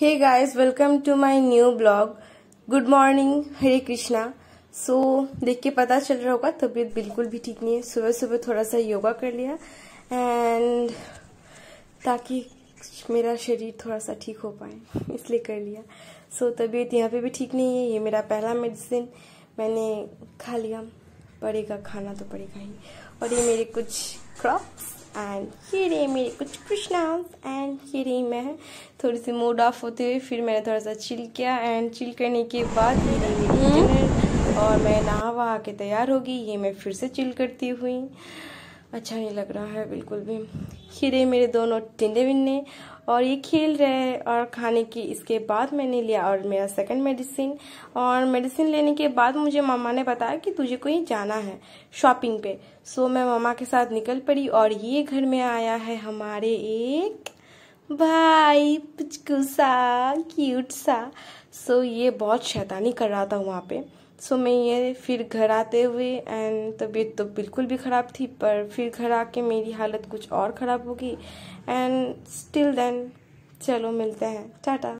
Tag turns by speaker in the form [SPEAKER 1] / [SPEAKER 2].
[SPEAKER 1] Hey guys welcome to my new blog good morning Hare Krishna so देख के पता चल रहा होगा तबीयत बिल्कुल भी ठीक नहीं है सुबह सुबह थोड़ा सा योगा कर लिया एंड ताकि मेरा शरीर थोड़ा सा ठीक हो पाए इसलिए कर लिया सो so, तबीयत यहाँ पे भी ठीक नहीं है ये मेरा पहला मेडिसिन मैंने खा लिया पड़ेगा खाना तो पड़ेगा ही और ये मेरे कुछ क्रॉप्स एंड ये रही मेरे कुछ नाम एंड ये रही मैं थोड़ी सी मूड ऑफ होते हुए फिर मैंने थोड़ा सा चिल किया एंड चिल करने के बाद ये रही मेरी डिनर हम्म। और मैं नहा वहा के तैयार होगी ये मैं फिर से चिल करती हुई अच्छा नहीं लग रहा है बिल्कुल भी खीरे मेरे दोनों टिंडे बिन्ने और ये खेल रहे और खाने की इसके बाद मैंने लिया और मेरा सेकंड मेडिसिन और मेडिसिन लेने के बाद मुझे मामा ने बताया कि तुझे कहीं जाना है शॉपिंग पे सो मैं मामा के साथ निकल पड़ी और ये घर में आया है हमारे एक भाई पिचकू सा क्यूट सा सो so, ये बहुत शैतानी कर रहा था वहाँ पे सो so, मैं ये फिर घर आते हुए एंड तबीयत तो बिल्कुल भी ख़राब थी पर फिर घर आके मेरी हालत कुछ और ख़राब होगी एंड स्टिल देन चलो मिलते हैं टाटा